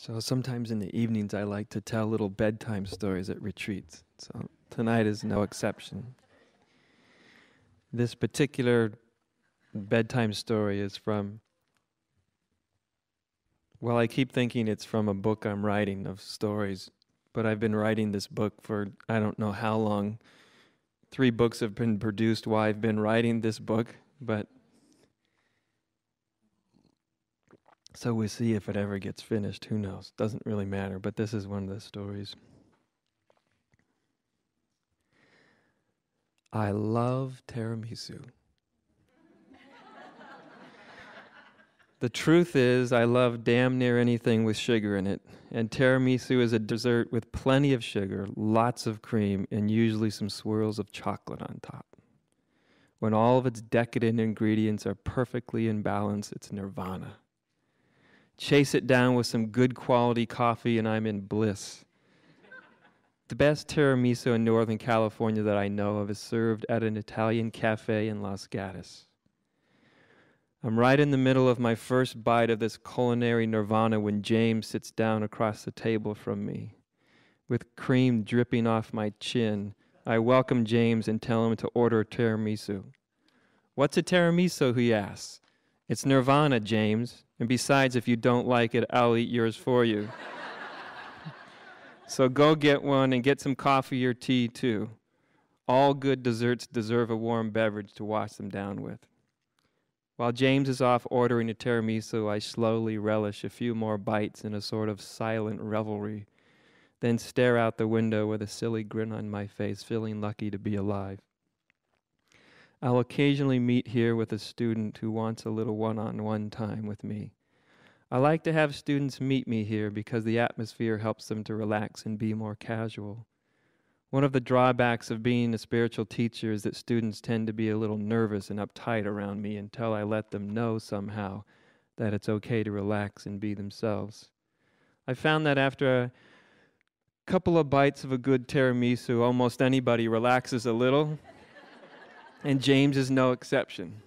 So sometimes in the evenings, I like to tell little bedtime stories at retreats. So tonight is no exception. This particular bedtime story is from, well, I keep thinking it's from a book I'm writing of stories, but I've been writing this book for I don't know how long. Three books have been produced while I've been writing this book, but So we see if it ever gets finished. Who knows? Doesn't really matter. But this is one of the stories. I love tiramisu. the truth is, I love damn near anything with sugar in it. And tiramisu is a dessert with plenty of sugar, lots of cream, and usually some swirls of chocolate on top. When all of its decadent ingredients are perfectly in balance, it's nirvana chase it down with some good quality coffee, and I'm in bliss. the best tiramisu in Northern California that I know of is served at an Italian cafe in Las Gatas. I'm right in the middle of my first bite of this culinary nirvana when James sits down across the table from me. With cream dripping off my chin, I welcome James and tell him to order a tiramisu. What's a tiramisu? he asks. It's nirvana, James. And besides, if you don't like it, I'll eat yours for you. so go get one and get some coffee or tea, too. All good desserts deserve a warm beverage to wash them down with. While James is off ordering a tiramisu, I slowly relish a few more bites in a sort of silent revelry, then stare out the window with a silly grin on my face, feeling lucky to be alive. I'll occasionally meet here with a student who wants a little one on one time with me. I like to have students meet me here because the atmosphere helps them to relax and be more casual. One of the drawbacks of being a spiritual teacher is that students tend to be a little nervous and uptight around me until I let them know somehow that it's okay to relax and be themselves. I found that after a couple of bites of a good tiramisu, almost anybody relaxes a little and James is no exception.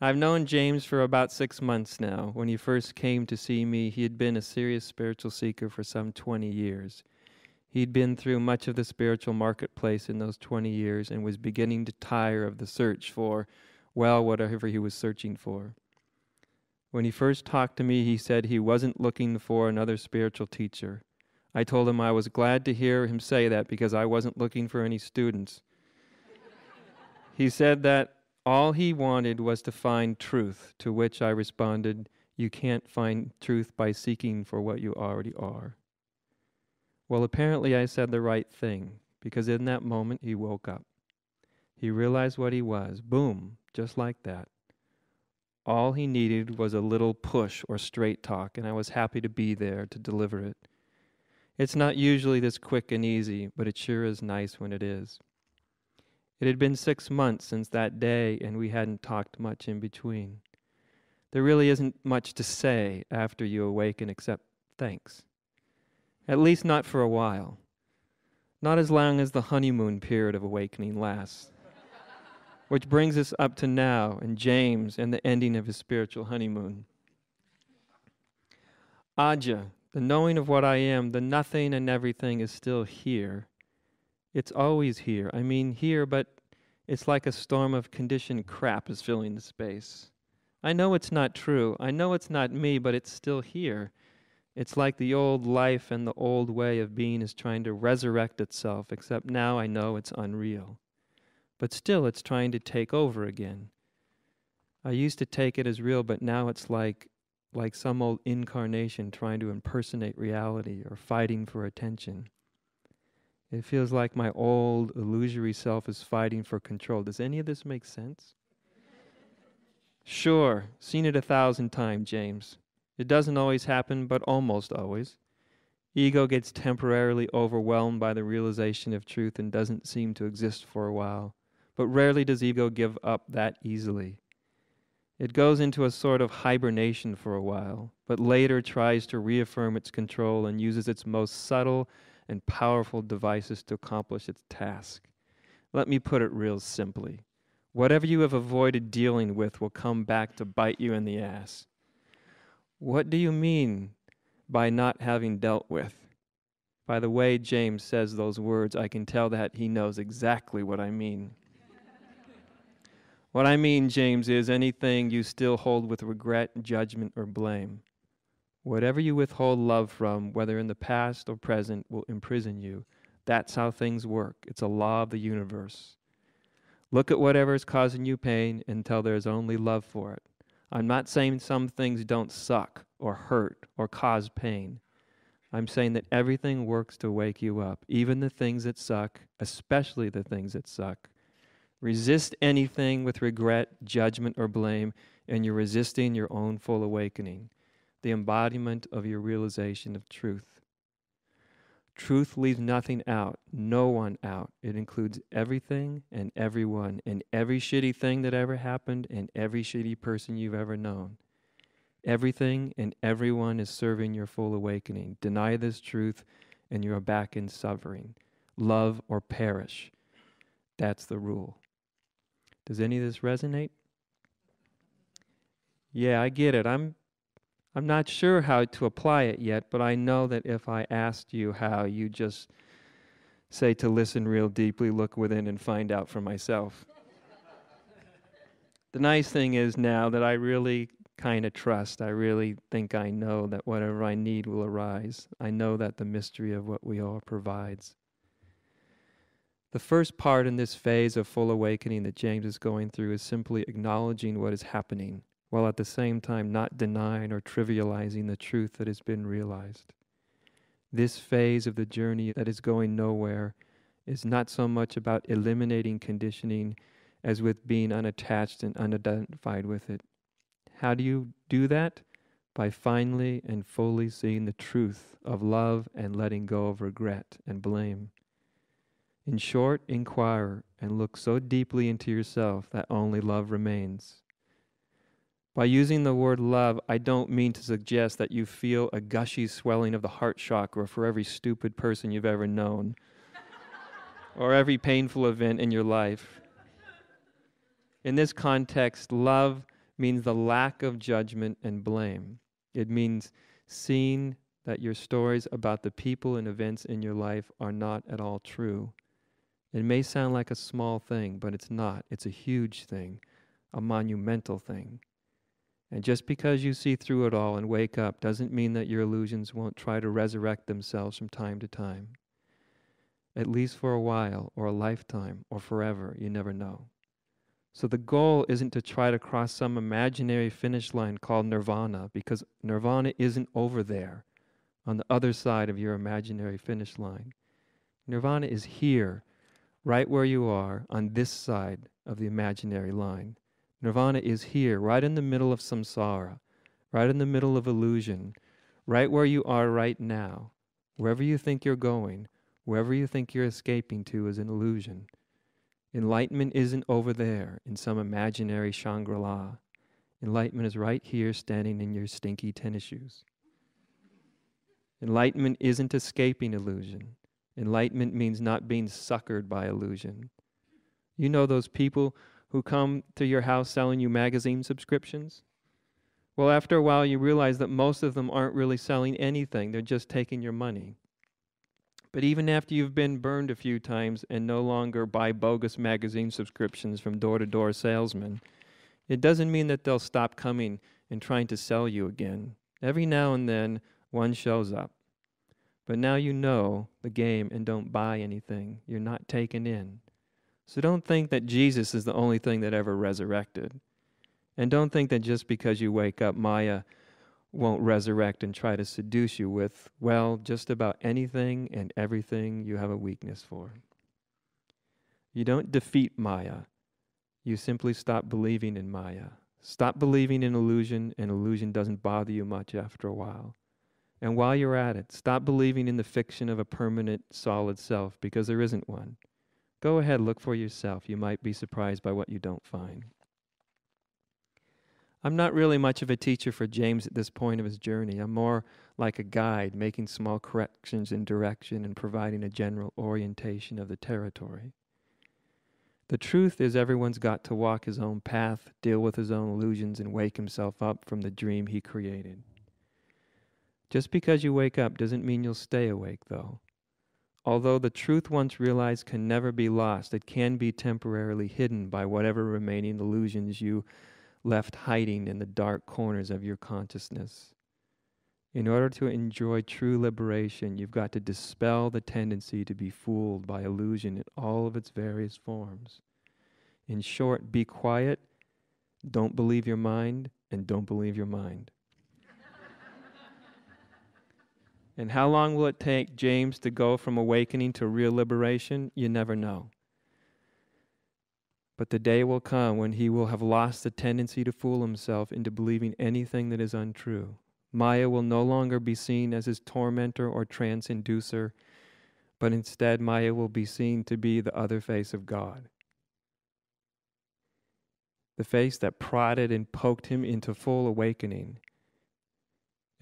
I've known James for about six months now. When he first came to see me, he had been a serious spiritual seeker for some 20 years. He'd been through much of the spiritual marketplace in those 20 years and was beginning to tire of the search for, well, whatever he was searching for. When he first talked to me, he said he wasn't looking for another spiritual teacher. I told him I was glad to hear him say that because I wasn't looking for any students. He said that all he wanted was to find truth, to which I responded, You can't find truth by seeking for what you already are. Well, apparently I said the right thing, because in that moment he woke up. He realized what he was. Boom, just like that. All he needed was a little push or straight talk, and I was happy to be there to deliver it. It's not usually this quick and easy, but it sure is nice when it is. It had been six months since that day, and we hadn't talked much in between. There really isn't much to say after you awaken except thanks. At least not for a while. Not as long as the honeymoon period of awakening lasts. Which brings us up to now and James and the ending of his spiritual honeymoon. Aja, the knowing of what I am, the nothing and everything is still here, it's always here. I mean, here, but it's like a storm of conditioned crap is filling the space. I know it's not true. I know it's not me, but it's still here. It's like the old life and the old way of being is trying to resurrect itself, except now I know it's unreal. But still, it's trying to take over again. I used to take it as real, but now it's like, like some old incarnation trying to impersonate reality or fighting for attention. It feels like my old illusory self is fighting for control. Does any of this make sense? sure, seen it a thousand times, James. It doesn't always happen, but almost always. Ego gets temporarily overwhelmed by the realization of truth and doesn't seem to exist for a while. But rarely does ego give up that easily. It goes into a sort of hibernation for a while, but later tries to reaffirm its control and uses its most subtle and powerful devices to accomplish its task. Let me put it real simply whatever you have avoided dealing with will come back to bite you in the ass. What do you mean by not having dealt with? By the way James says those words, I can tell that he knows exactly what I mean. what I mean, James, is anything you still hold with regret, judgment, or blame. Whatever you withhold love from, whether in the past or present, will imprison you. That's how things work. It's a law of the universe. Look at whatever is causing you pain until there's only love for it. I'm not saying some things don't suck or hurt or cause pain. I'm saying that everything works to wake you up, even the things that suck, especially the things that suck. Resist anything with regret, judgment, or blame, and you're resisting your own full awakening the embodiment of your realization of truth. Truth leaves nothing out, no one out. It includes everything and everyone, and every shitty thing that ever happened, and every shitty person you've ever known. Everything and everyone is serving your full awakening. Deny this truth, and you are back in suffering. Love or perish. That's the rule. Does any of this resonate? Yeah, I get it. I'm I'm not sure how to apply it yet, but I know that if I asked you how, you just say to listen real deeply, look within, and find out for myself. the nice thing is now that I really kind of trust, I really think I know that whatever I need will arise. I know that the mystery of what we are provides. The first part in this phase of full awakening that James is going through is simply acknowledging what is happening while at the same time not denying or trivializing the truth that has been realized. This phase of the journey that is going nowhere is not so much about eliminating conditioning as with being unattached and unidentified with it. How do you do that? By finally and fully seeing the truth of love and letting go of regret and blame. In short, inquire and look so deeply into yourself that only love remains. By using the word love, I don't mean to suggest that you feel a gushy swelling of the heart chakra for every stupid person you've ever known or every painful event in your life. In this context, love means the lack of judgment and blame. It means seeing that your stories about the people and events in your life are not at all true. It may sound like a small thing, but it's not. It's a huge thing, a monumental thing. And just because you see through it all and wake up doesn't mean that your illusions won't try to resurrect themselves from time to time. At least for a while, or a lifetime, or forever, you never know. So the goal isn't to try to cross some imaginary finish line called nirvana, because nirvana isn't over there on the other side of your imaginary finish line. Nirvana is here, right where you are, on this side of the imaginary line. Nirvana is here, right in the middle of samsara, right in the middle of illusion, right where you are right now. Wherever you think you're going, wherever you think you're escaping to is an illusion. Enlightenment isn't over there in some imaginary Shangri La. Enlightenment is right here standing in your stinky tennis shoes. Enlightenment isn't escaping illusion. Enlightenment means not being suckered by illusion. You know those people who come to your house selling you magazine subscriptions? Well, after a while, you realize that most of them aren't really selling anything, they're just taking your money. But even after you've been burned a few times and no longer buy bogus magazine subscriptions from door to door salesmen, it doesn't mean that they'll stop coming and trying to sell you again. Every now and then, one shows up. But now you know the game and don't buy anything. You're not taken in. So don't think that Jesus is the only thing that ever resurrected. And don't think that just because you wake up, Maya won't resurrect and try to seduce you with, well, just about anything and everything you have a weakness for. You don't defeat Maya. You simply stop believing in Maya. Stop believing in illusion, and illusion doesn't bother you much after a while. And while you're at it, stop believing in the fiction of a permanent, solid self because there isn't one. Go ahead, look for yourself. You might be surprised by what you don't find. I'm not really much of a teacher for James at this point of his journey. I'm more like a guide, making small corrections in direction and providing a general orientation of the territory. The truth is, everyone's got to walk his own path, deal with his own illusions, and wake himself up from the dream he created. Just because you wake up doesn't mean you'll stay awake, though. Although the truth once realized can never be lost, it can be temporarily hidden by whatever remaining illusions you left hiding in the dark corners of your consciousness. In order to enjoy true liberation, you've got to dispel the tendency to be fooled by illusion in all of its various forms. In short, be quiet, don't believe your mind, and don't believe your mind. And how long will it take James to go from awakening to real liberation? You never know. But the day will come when he will have lost the tendency to fool himself into believing anything that is untrue. Maya will no longer be seen as his tormentor or trance inducer, but instead, Maya will be seen to be the other face of God. The face that prodded and poked him into full awakening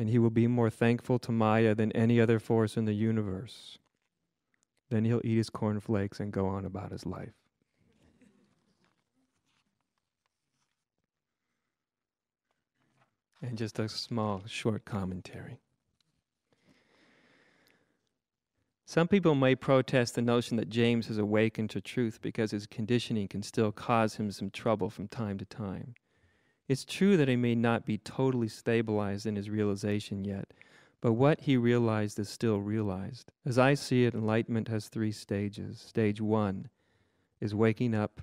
and he will be more thankful to Maya than any other force in the universe. Then he'll eat his cornflakes and go on about his life. and just a small, short commentary. Some people may protest the notion that James has awakened to truth because his conditioning can still cause him some trouble from time to time. It's true that he may not be totally stabilized in his realization yet, but what he realized is still realized. As I see it, enlightenment has three stages. Stage one is waking up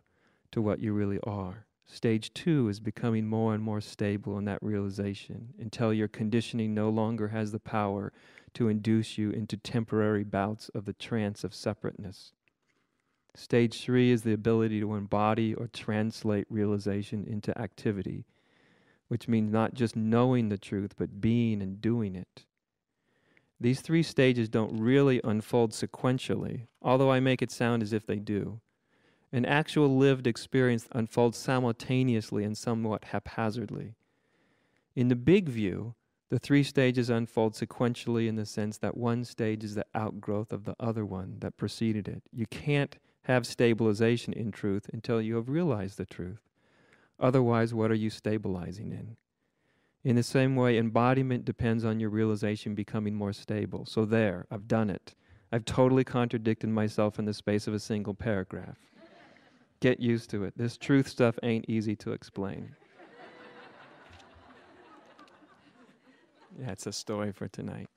to what you really are. Stage two is becoming more and more stable in that realization until your conditioning no longer has the power to induce you into temporary bouts of the trance of separateness. Stage three is the ability to embody or translate realization into activity which means not just knowing the truth, but being and doing it. These three stages don't really unfold sequentially, although I make it sound as if they do. An actual lived experience unfolds simultaneously and somewhat haphazardly. In the big view, the three stages unfold sequentially in the sense that one stage is the outgrowth of the other one that preceded it. You can't have stabilization in truth until you have realized the truth. Otherwise, what are you stabilizing in? In the same way, embodiment depends on your realization becoming more stable. So, there, I've done it. I've totally contradicted myself in the space of a single paragraph. Get used to it. This truth stuff ain't easy to explain. That's yeah, a story for tonight.